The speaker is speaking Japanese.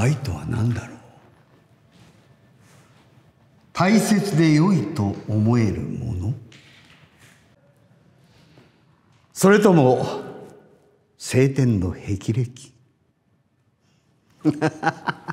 愛とは何だろう大切で良いと思えるものそれとも晴天の霹靂